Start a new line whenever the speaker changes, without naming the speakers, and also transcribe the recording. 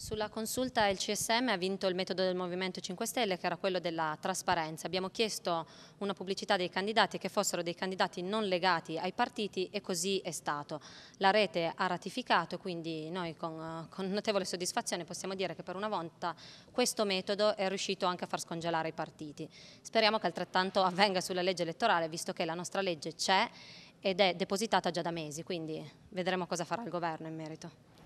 Sulla consulta il CSM ha vinto il metodo del Movimento 5 Stelle che era quello della trasparenza. Abbiamo chiesto una pubblicità dei candidati che fossero dei candidati non legati ai partiti e così è stato. La rete ha ratificato e quindi noi con, con notevole soddisfazione possiamo dire che per una volta questo metodo è riuscito anche a far scongelare i partiti. Speriamo che altrettanto avvenga sulla legge elettorale visto che la nostra legge c'è ed è depositata già da mesi, quindi vedremo cosa farà il governo in merito.